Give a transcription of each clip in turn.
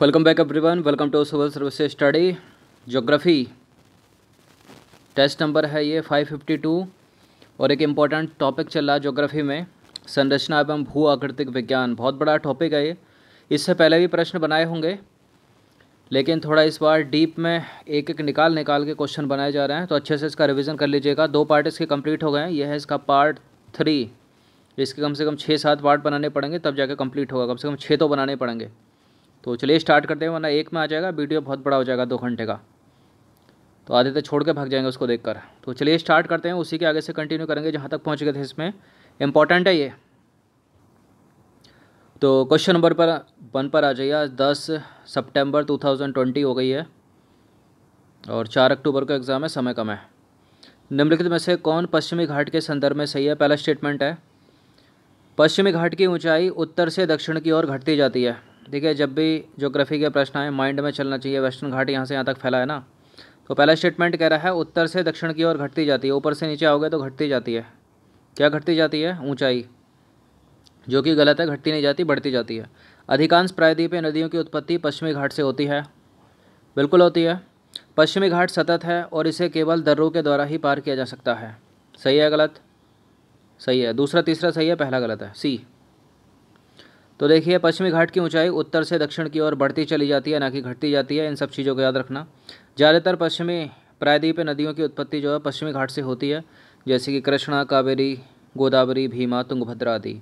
welcome back everyone welcome to civil service study geography test number है ये 552 और एक इम्पॉर्टेंट टॉपिक चल रहा है जोग्राफ़ी में संरचना एवं भू आकृतिक विज्ञान बहुत बड़ा टॉपिक है ये इससे पहले भी प्रश्न बनाए होंगे लेकिन थोड़ा इस बार डीप में एक एक निकाल निकाल के क्वेश्चन बनाए जा रहे हैं तो अच्छे से इसका रिविज़न कर लीजिएगा दो पार्ट इसके कम्प्लीट हो गए हैं यह है इसका पार्ट थ्री इसके कम से कम छः सात पार्ट बनाने पड़ेंगे तब जाके कम्प्लीट होगा कम से कम छः तो बनाने पड़ेंगे तो चलिए स्टार्ट करते हैं वरना एक में आ जाएगा वीडियो बहुत बड़ा हो जाएगा दो घंटे का तो आधे तक छोड़ के भाग जाएंगे उसको देखकर तो चलिए स्टार्ट करते हैं उसी के आगे से कंटिन्यू करेंगे जहाँ तक पहुँच गए थे इसमें इम्पॉर्टेंट है ये तो क्वेश्चन नंबर पर वन पर आ जाइए दस सेप्टेम्बर टू हो गई है और चार अक्टूबर का एग्ज़ाम है समय कम है निम्नलिखित में से कौन पश्चिमी घाट के संदर्भ में सही है पहला स्टेटमेंट है पश्चिमी घाट की ऊंचाई उत्तर से दक्षिण की ओर घटती जाती है देखिए जब भी जोग्राफी के प्रश्न आए माइंड में चलना चाहिए वेस्टर्न घाट यहाँ से यहाँ तक फैला है ना तो पहला स्टेटमेंट कह रहा है उत्तर से दक्षिण की ओर घटती जाती है ऊपर से नीचे आओगे तो घटती जाती है क्या घटती जाती है ऊंचाई जो कि गलत है घटती नहीं जाती बढ़ती जाती है अधिकांश प्रायद्वीपीय नदियों की उत्पत्ति पश्चिमी घाट से होती है बिल्कुल होती है पश्चिमी घाट सतत है और इसे केवल दर्रों के द्वारा ही पार किया जा सकता है सही है गलत सही है दूसरा तीसरा सही है पहला गलत है सी तो देखिए पश्चिमी घाट की ऊंचाई उत्तर से दक्षिण की ओर बढ़ती चली जाती है ना कि घटती जाती है इन सब चीज़ों को याद रखना ज़्यादातर पश्चिमी प्रायद्वीप नदियों की उत्पत्ति जो है पश्चिमी घाट से होती है जैसे कि कृष्णा कावेरी गोदावरी भीमा तुंगभद्रा आदि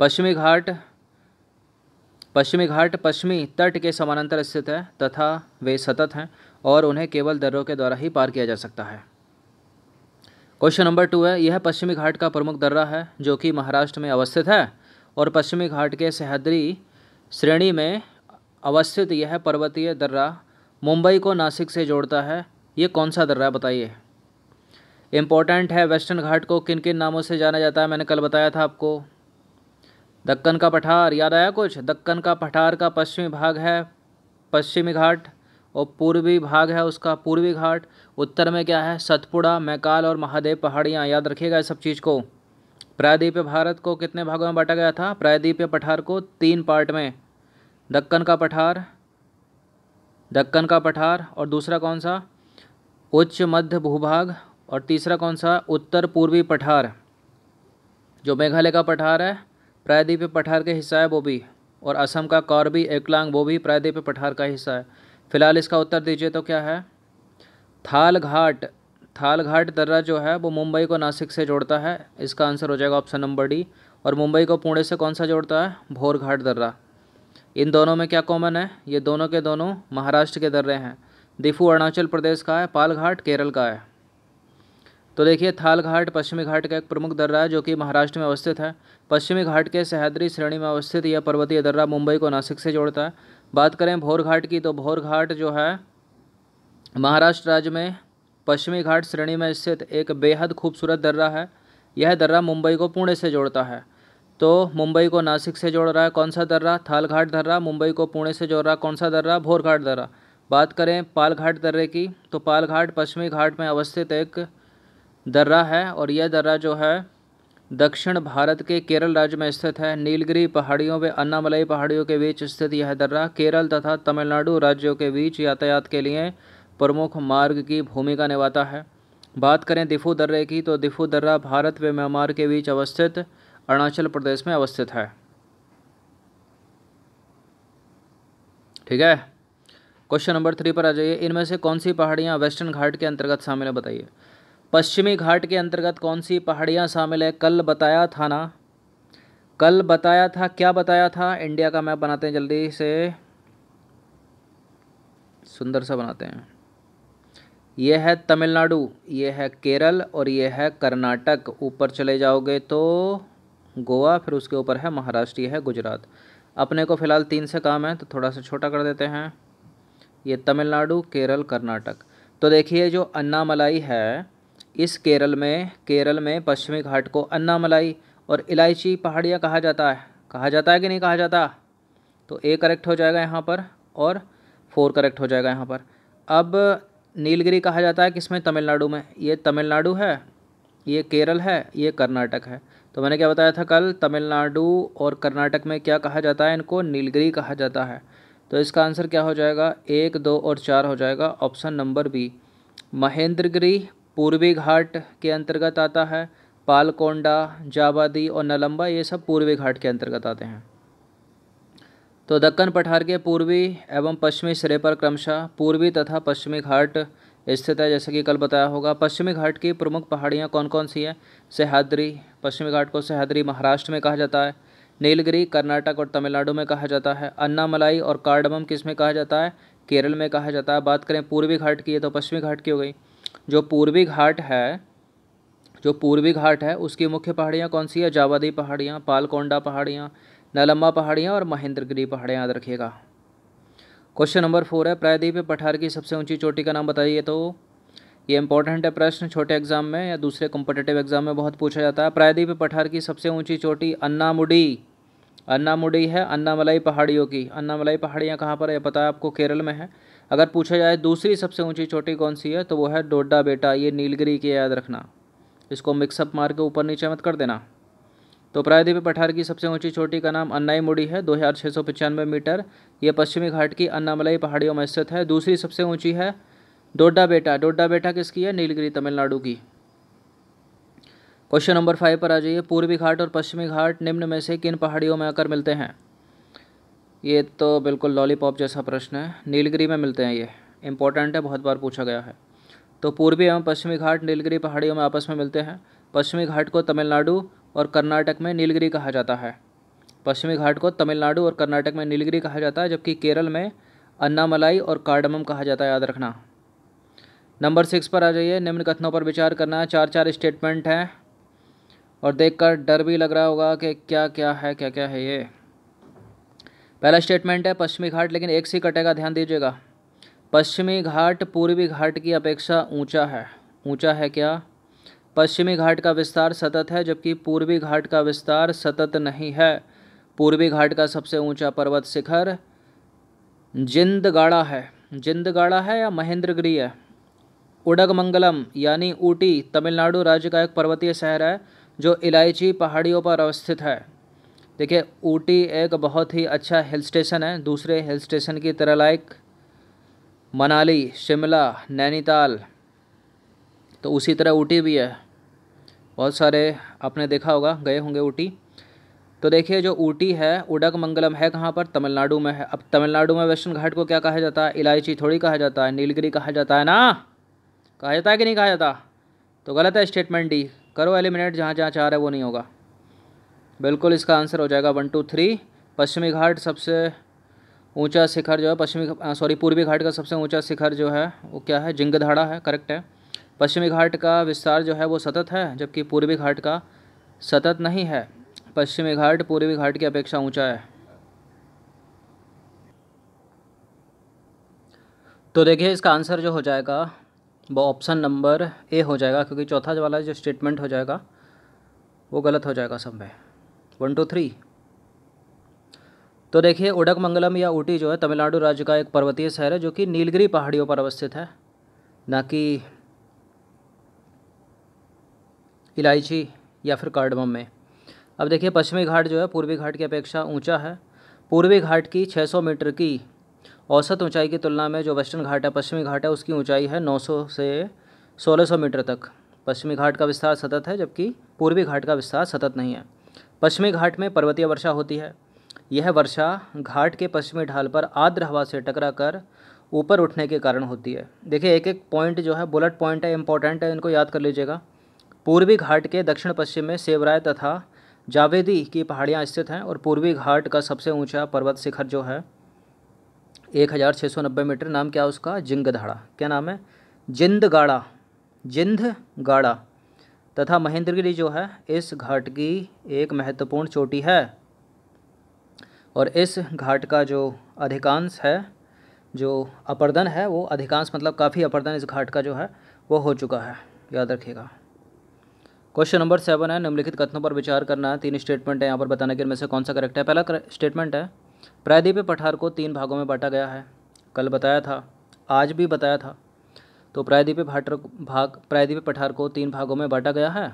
पश्चिमी घाट पश्चिमी घाट पश्चिमी तट के समानांतर स्थित है तथा वे सतत हैं और उन्हें केवल दर्रों के द्वारा ही पार किया जा सकता है क्वेश्चन नंबर टू है यह पश्चिमी घाट का प्रमुख दर्रा है जो कि महाराष्ट्र में अवस्थित है और पश्चिमी घाट के सहद्री श्रेणी में अवस्थित यह पर्वतीय दर्रा मुंबई को नासिक से जोड़ता है ये कौन सा दर्रा बताइए इम्पोर्टेंट है वेस्टर्न घाट को किन किन नामों से जाना जाता है मैंने कल बताया था आपको दक्कन का पठार याद आया कुछ दक्कन का पठार का पश्चिमी भाग है पश्चिमी घाट और पूर्वी भाग है उसका पूर्वी घाट उत्तर में क्या है सतपुड़ा मैकाल और महादेव पहाड़ियाँ याद रखिएगा इस सब चीज़ को प्रायद्वीप भारत को कितने भागों में बांटा गया था प्रायद्वीप पठार को तीन पार्ट में दक्कन का पठार दक्कन का पठार और दूसरा कौन सा उच्च मध्य भूभाग और तीसरा कौन सा उत्तर पूर्वी पठार जो मेघालय का पठार है प्रायद्वीप पठार के हिस्सा है वो भी और असम का कौरबी एकलांग वो भी प्रायद्वीप पठार का हिस्सा है फिलहाल इसका उत्तर दीजिए तो क्या है थाल घाट थालघाट दर्रा जो है वो मुंबई को नासिक से जोड़ता है इसका आंसर हो जाएगा ऑप्शन नंबर डी और मुंबई को पुणे से कौन सा जोड़ता है भोरघाट दर्रा इन दोनों में क्या कॉमन है ये दोनों के दोनों महाराष्ट्र के दर्रे हैं दिफू अरुणाचल प्रदेश का है पालघाट केरल का है तो देखिए थालघाट पश्चिमी घाट का एक प्रमुख दर्रा है जो कि महाराष्ट्र में अवस्थित है पश्चिमी घाट के सहद्री श्रेणी में अवस्थित यह पर्वतीय दर्रा मुंबई को नासिक से जोड़ता है बात करें भोर घाट की तो भोरघाट जो है महाराष्ट्र राज्य में पश्चिमी घाट श्रेणी में स्थित एक बेहद खूबसूरत दर्रा है यह दर्रा मुंबई को पुणे से जोड़ता है तो मुंबई को नासिक से जोड़ रहा है कौन सा दर्रा थालघाट दर्रा मुंबई को पुणे से जोड़ रहा है कौन सा दर्रा भोरघाट दर्रा बात करें पालघाट दर्रे की तो पालघाट पश्चिमी घाट में अवस्थित एक दर्रा है और यह दर्रा जो है दक्षिण भारत के केरल राज्य में स्थित है नीलगिरी पहाड़ियों व अन्नामलाई पहाड़ियों के बीच स्थित यह दर्रा केरल तथा तमिलनाडु राज्यों के बीच यातायात के लिए प्रमुख मार्ग की भूमिका निभाता है बात करें दिफू दर्रे की तो दिफू दर्रा भारत व म्यांमार के बीच अवस्थित अरुणाचल प्रदेश में अवस्थित है ठीक है क्वेश्चन नंबर थ्री पर आ जाइए इनमें से कौन सी पहाड़ियाँ वेस्टर्न घाट के अंतर्गत शामिल है बताइए पश्चिमी घाट के अंतर्गत कौन सी पहाड़ियाँ शामिल है कल बताया था ना कल बताया था क्या बताया था इंडिया का मैप बनाते हैं जल्दी से सुंदर सा बनाते हैं ये है तमिलनाडु ये है केरल और ये है कर्नाटक ऊपर चले जाओगे तो गोवा फिर उसके ऊपर है महाराष्ट्र ये है गुजरात अपने को फ़िलहाल तीन से काम है तो थोड़ा सा छोटा कर देते हैं ये तमिलनाडु केरल कर्नाटक तो देखिए जो अन्नामलाई है इस केरल में केरल में पश्चिमी घाट को अन्नामलाई और इलायची पहाड़ियाँ कहा जाता है कहा जाता है कि नहीं कहा जाता तो ए करेक्ट हो जाएगा यहाँ पर और फोर करेक्ट हो जाएगा यहाँ पर अब नीलगिरी कहा जाता है किसमें तमिलनाडु में ये तमिलनाडु है ये केरल है ये कर्नाटक है तो मैंने क्या बताया था कल तमिलनाडु और कर्नाटक में क्या कहा जाता है इनको नीलगिरी कहा जाता है तो इसका आंसर क्या हो जाएगा एक दो और चार हो जाएगा ऑप्शन नंबर बी महेंद्रगिरी पूर्वी घाट के अंतर्गत आता है पालकोंडा जाबादी और नलम्बा ये सब पूर्वी घाट के अंतर्गत आते हैं तो दक्कन पठार के पूर्वी एवं पश्चिमी सिरे पर क्रमशः पूर्वी तथा पश्चिमी घाट स्थित है जैसे कि कल बताया होगा पश्चिमी घाट की प्रमुख पहाड़ियाँ कौन कौन सी हैं सह्याद्री पश्चिमी घाट को सहाद्री महाराष्ट्र में कहा जाता है नीलगिरी कर्नाटक और तमिलनाडु में कहा जाता है अन्नामलाई और कार्डमम किस में कहा जाता है केरल में कहा जाता है बात करें पूर्वी घाट की तो पश्चिमी घाट की हो गई जो पूर्वी घाट है जो पूर्वी घाट है उसकी मुख्य पहाड़ियाँ कौन सी है जावादी पहाड़ियाँ पालकोंडा पहाड़ियाँ नलम्बा पहाड़ियाँ और महेंद्रगिरी पहाड़ियाँ याद रखिएगा क्वेश्चन नंबर फोर है प्रायद्वीप पठार की सबसे ऊंची चोटी का नाम बताइए तो ये इंपॉर्टेंट है प्रश्न छोटे एग्जाम में या दूसरे कॉम्पिटेटिव एग्जाम में बहुत पूछा जाता है प्रायद्वीप पठार की सबसे ऊंची चोटी अन्नामुडी अन्नामुडी है अन्नामलाई पहाड़ियों की अन्नामलाई पहाड़ियाँ कहाँ पर है पता है आपको केरल में है अगर पूछा जाए दूसरी सबसे ऊंची चोटी कौन सी है तो वो है डोडा बेटा ये नीलगिरी की याद रखना इसको मिक्सअप मार के ऊपर नीचे मत कर देना तो प्रायद्वीप पठार की सबसे ऊंची चोटी का नाम अन्नाई मुड़ी है दो हज़ार छः सौ पचानवे मीटर ये पश्चिमी घाट की अन्नामलई पहाड़ियों में स्थित है दूसरी सबसे ऊंची है डोडा बेटा डोडा बेटा किसकी है नीलगिरी तमिलनाडु की क्वेश्चन नंबर फाइव पर आ जाइए पूर्वी घाट और पश्चिमी घाट निम्न में से किन पहाड़ियों में आकर मिलते हैं ये तो बिल्कुल लॉलीपॉप जैसा प्रश्न है नीलगिरी में मिलते हैं ये इंपॉर्टेंट है बहुत बार पूछा गया है तो पूर्वी एवं पश्चिमी घाट नीलगिरी पहाड़ियों में आपस में मिलते हैं पश्चिमी घाट को तमिलनाडु और कर्नाटक में नीलगिरी कहा जाता है पश्चिमी घाट को तमिलनाडु और कर्नाटक में नीलगिरी कहा जाता है जबकि केरल में अन्नामलाई और कार्डमम कहा जाता है याद रखना नंबर सिक्स पर आ जाइए निम्न कथनों पर विचार करना है चार चार स्टेटमेंट हैं और देखकर डर भी लग रहा होगा कि क्या क्या है क्या क्या है ये पहला स्टेटमेंट है पश्चिमी घाट लेकिन एक सी कटेगा ध्यान दीजिएगा पश्चिमी घाट पूर्वी घाट की अपेक्षा ऊंचा है ऊंचा है क्या पश्चिमी घाट का विस्तार सतत है जबकि पूर्वी घाट का विस्तार सतत नहीं है पूर्वी घाट का सबसे ऊंचा पर्वत शिखर जिंदगाड़ा है जिंदगाड़ा है या महेंद्रगिरी है उडगमंगलम यानी ऊटी तमिलनाडु राज्य का एक पर्वतीय शहर है जो इलायची पहाड़ियों पर अवस्थित है देखिए ऊटी एक बहुत ही अच्छा हिल स्टेशन है दूसरे हिल स्टेशन की तरह लाइक मनाली शिमला नैनीताल तो उसी तरह ऊटी भी है बहुत सारे आपने देखा होगा गए होंगे ऊटी तो देखिए जो ऊटी है उडक मंगलम है कहाँ पर तमिलनाडु में है अब तमिलनाडु में वेस्टर्न घाट को क्या कहा जाता है इलायची थोड़ी कहा जाता है नीलगिरी कहा जाता है ना कहा जाता है कि नहीं कहा जाता तो गलत है स्टेटमेंट डी करो एलिमिनेट जहाँ जहाँ चाह रहे वो नहीं होगा बिल्कुल इसका आंसर हो जाएगा वन टू थ्री पश्चिमी घाट सबसे ऊंचा शिखर जो है पश्चिमी सॉरी पूर्वी घाट का सबसे ऊंचा शिखर जो है वो क्या है जिंगधाड़ा है करेक्ट है पश्चिमी घाट का विस्तार जो है वो सतत है जबकि पूर्वी घाट का सतत नहीं है पश्चिमी घाट पूर्वी घाट की अपेक्षा ऊंचा है तो देखिए इसका आंसर जो हो जाएगा वो ऑप्शन नंबर ए हो जाएगा क्योंकि चौथा वाला जो स्टेटमेंट हो जाएगा वो गलत हो जाएगा सब में वन टू थ्री तो देखिए उडकमंगलम या ऊटी जो है तमिलनाडु राज्य का एक पर्वतीय शहर है जो कि नीलगिरी पहाड़ियों पर अवस्थित है ना कि इलायची या फिर कार्डमम में अब देखिए पश्चिमी घाट जो है पूर्वी घाट की अपेक्षा ऊंचा है पूर्वी घाट की 600 मीटर की औसत ऊंचाई की तुलना में जो वेस्टर्न घाट है पश्चिमी घाट है उसकी ऊंचाई है 900 से 1600 मीटर तक पश्चिमी घाट का विस्तार सतत है जबकि पूर्वी घाट का विस्तार सतत नहीं है पश्चिमी घाट में पर्वतीय वर्षा होती है यह वर्षा घाट के पश्चिमी ढाल पर आर्द्र हवा से टकरा कर ऊपर उठने के कारण होती है देखिए एक एक पॉइंट जो है बुलेट पॉइंट है इंपॉर्टेंट है इनको याद कर लीजिएगा पूर्वी घाट के दक्षिण पश्चिम में सेवराय तथा जावेदी की पहाड़ियाँ स्थित हैं और पूर्वी घाट का सबसे ऊंचा पर्वत शिखर जो है एक हज़ार छः सौ नब्बे मीटर नाम क्या उसका जिंगधाड़ा क्या नाम है जिंदगाड़ा जिंदगाड़ा तथा महेंद्रगिरी जो है इस घाट की एक महत्वपूर्ण चोटी है और इस घाट का जो अधिकांश है जो अपर्दन है वो अधिकांश मतलब काफ़ी अपर्दन इस घाट का जो है वो हो चुका है याद रखिएगा क्वेश्चन नंबर सेवन है निम्नलिखित कथनों पर विचार करना है तीन स्टेटमेंट है यहाँ पर बताना कि इनमें से कौन सा करेक्ट है पहला स्टेटमेंट है प्रायद्वीप पठार को तीन भागों में बांटा गया है कल बताया था आज भी बताया था तो प्रायद्वीप भाटर भाग प्रायद्वीप पठार को तीन भागों में बांटा गया है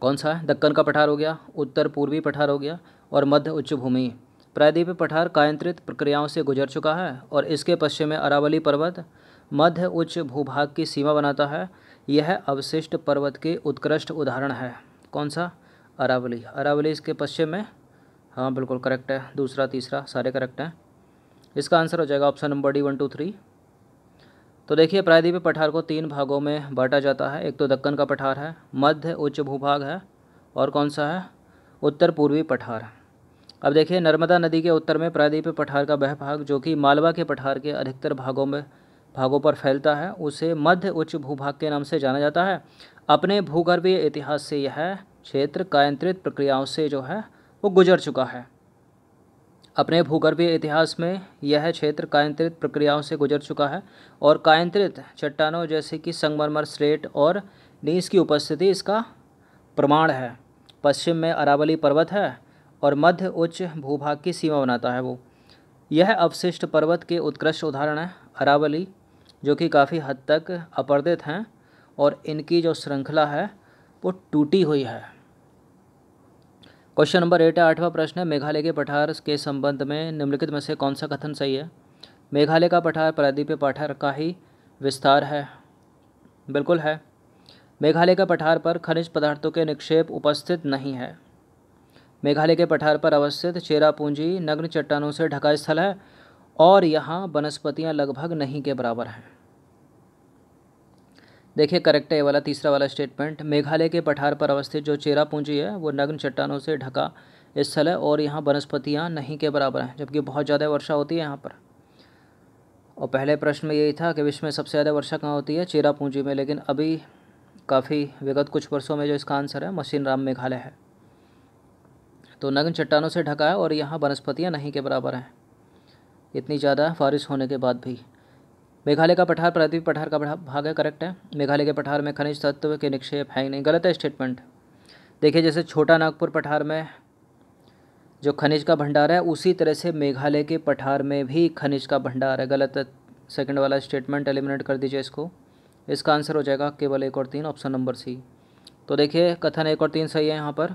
कौन सा है दक्कन का पठार हो गया उत्तर पूर्वी पठार हो गया और मध्य उच्च भूमि प्रायद्वीप पठार कायंत्रित प्रक्रियाओं से गुजर चुका है और इसके पश्चिम में अरावली पर्वत मध्य उच्च भूभाग की सीमा बनाता है यह अवशिष्ट पर्वत के उत्कृष्ट उदाहरण है कौन सा अरावली अरावली इसके पश्चिम में हाँ बिल्कुल करेक्ट है दूसरा तीसरा सारे करेक्ट हैं इसका आंसर हो जाएगा option number D one two three तो देखिए प्रायद्वीप पठार को तीन भागों में बांटा जाता है एक तो दक्कन का पठार है मध्य उच्च भूभाग है और कौन सा है उत्तर पूर्वी पठार अब देखिए नर्मदा नदी के उत्तर में प्रायद्वीप पठार का वह भाग जो कि मालवा के पठार के अधिकतर भागों में भागों पर फैलता है उसे मध्य उच्च भूभाग के नाम से जाना जाता है अपने भूगर्भीय इतिहास से यह क्षेत्र कायंत्रित प्रक्रियाओं से जो है वो गुजर चुका है अपने भूगर्भीय इतिहास में यह क्षेत्र कायंत्रित प्रक्रियाओं से गुजर चुका है और कायंत्रित चट्टानों जैसे कि संगमरमर स्लेट और नीस की उपस्थिति इसका प्रमाण है पश्चिम में अरावली पर्वत है और मध्य उच्च भूभाग की सीमा बनाता है वो यह अवशिष्ट पर्वत के उत्कृष्ट उदाहरण है अरावली जो कि काफ़ी हद तक अपर्दित हैं और इनकी जो श्रृंखला है वो टूटी हुई है क्वेश्चन नंबर एट है आठवां प्रश्न है मेघालय के पठार के संबंध में निम्नलिखित में से कौन सा कथन सही है मेघालय का पठार प्रायद्वीपीय पठार का ही विस्तार है बिल्कुल है मेघालय का पठार पर खनिज पदार्थों के निक्षेप उपस्थित नहीं है मेघालय के पठार पर अवस्थित चेरापूंजी नग्न चट्टानों से ढका स्थल है और यहाँ वनस्पतियाँ लगभग नहीं के बराबर हैं देखिए करेक्ट है वाला तीसरा वाला स्टेटमेंट मेघालय के पठार पर अवस्थित जो चेरापूंजी है वो नग्न चट्टानों से ढका स्थल है और यहाँ वनस्पतियाँ नहीं के बराबर हैं जबकि बहुत ज़्यादा वर्षा होती है यहाँ पर और पहले प्रश्न में यही था कि विश्व में सबसे ज़्यादा वर्षा कहाँ होती है चेरापूंजी में लेकिन अभी काफ़ी विगत कुछ वर्षों में जो इसका आंसर है मशीन राम मेघालय है तो नग्न चट्टानों से ढका है और यहाँ वनस्पतियाँ नहीं के बराबर हैं इतनी ज़्यादा बारिश होने के बाद भी मेघालय का पठार प्रदीप पठार का भाग है करेक्ट है मेघालय के पठार में खनिज तत्व के निक्षेप है नहीं गलत है स्टेटमेंट देखिए जैसे छोटा नागपुर पठार में जो खनिज का भंडार है उसी तरह से मेघालय के पठार में भी खनिज का भंडार है गलत है सेकेंड वाला स्टेटमेंट एलिमिनेट कर दीजिए इसको इसका आंसर हो जाएगा केवल एक और तीन ऑप्शन नंबर सी तो देखिए कथन एक और तीन सही है यहाँ पर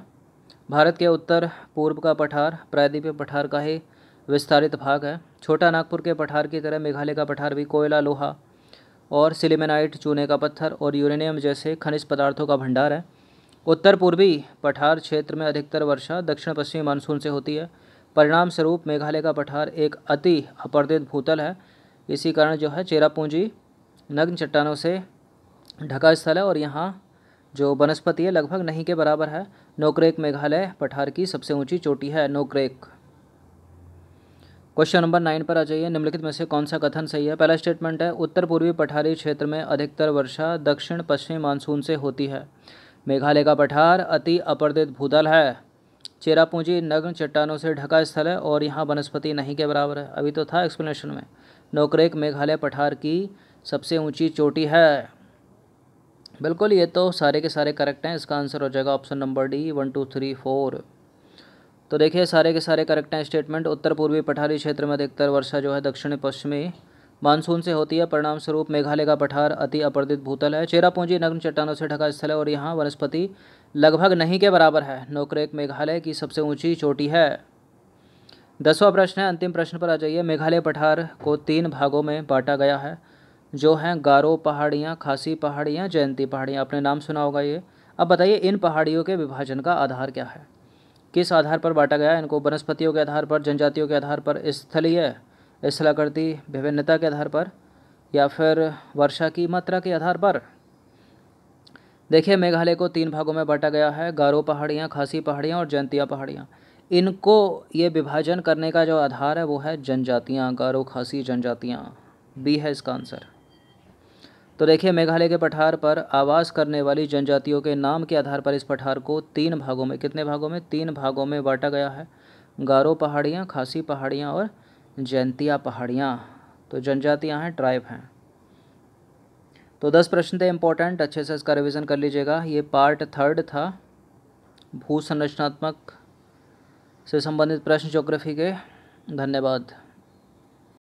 भारत के उत्तर पूर्व का पठार प्रायद्वीपीय पठार का ही विस्तारित भाग है छोटा नागपुर के पठार की तरह मेघालय का पठार भी कोयला लोहा और सिलिमेनाइट चूने का पत्थर और यूरेनियम जैसे खनिज पदार्थों का भंडार है उत्तर पूर्वी पठार क्षेत्र में अधिकतर वर्षा दक्षिण पश्चिमी मानसून से होती है परिणाम स्वरूप मेघालय का पठार एक अति अपर्दित भूतल है इसी कारण जो है चेरापूंजी नग्न चट्टानों से ढका स्थल है और यहाँ जो वनस्पति है लगभग नहीं के बराबर है नोकरेक मेघालय पठार की सबसे ऊंची चोटी है नोकरेक क्वेश्चन नंबर नाइन पर आ जाइए निम्नलिखित में से कौन सा कथन सही है पहला स्टेटमेंट है उत्तर पूर्वी पठारी क्षेत्र में अधिकतर वर्षा दक्षिण पश्चिम मानसून से होती है मेघालय का पठार अति अपर्दित भूदल है चेरापूंजी नग्न चट्टानों से ढका स्थल है और यहाँ वनस्पति नहीं के बराबर है अभी तो था एक्सप्लेनेशन में नौकरेक मेघालय पठार की सबसे ऊंची चोटी है बिल्कुल ये तो सारे के सारे करेक्ट हैं इसका आंसर हो जाएगा option number D one two three four तो देखिए सारे के सारे करेक्ट हैं स्टेटमेंट उत्तर पूर्वी पठारी क्षेत्र में अधिकतर वर्षा जो है दक्षिण पश्चिमी मानसून से होती है परिणाम स्वरूप मेघालय का पठार अति अपर्दित भूतल है चेरापूंजी नग्न चट्टानों से ढका स्थल है और यहाँ वनस्पति लगभग नहीं के बराबर है नोकरेक मेघालय की सबसे ऊंची चोटी है दसवां प्रश्न है अंतिम प्रश्न पर आ जाइए मेघालय पठार को तीन भागों में बांटा गया है जो है गारो पहाड़ियाँ खासी पहाड़ियाँ जयंती पहाड़ियाँ आपने नाम सुना होगा ये अब बताइए इन पहाड़ियों के विभाजन का आधार क्या है किस आधार पर बांटा गया है इनको वनस्पतियों के आधार पर जनजातियों के आधार पर स्थलीय स्थलाकृति विभिन्नता के आधार पर या फिर वर्षा की मात्रा के आधार पर देखिए मेघालय को तीन भागों में बांटा गया है गारो पहाड़ियाँ खासी पहाड़ियाँ और जयंतिया पहाड़ियाँ इनको ये विभाजन करने का जो आधार है वो है जनजातियाँ गारो खासी जनजातियाँ बी है इसका आंसर तो देखिए मेघालय के पठार पर आवास करने वाली जनजातियों के नाम के आधार पर इस पठार को तीन भागों में कितने भागों में तीन भागों में बांटा गया है गारो पहाड़ियाँ खासी पहाड़ियाँ और जैंतिया पहाड़ियाँ तो जनजातियाँ हैं ट्राइब हैं तो दस प्रश्न थे इम्पोर्टेंट अच्छे से इसका रिविज़न कर लीजिएगा ये पार्ट थर्ड था भू संरचनात्मक से संबंधित प्रश्न ज्योग्राफी के धन्यवाद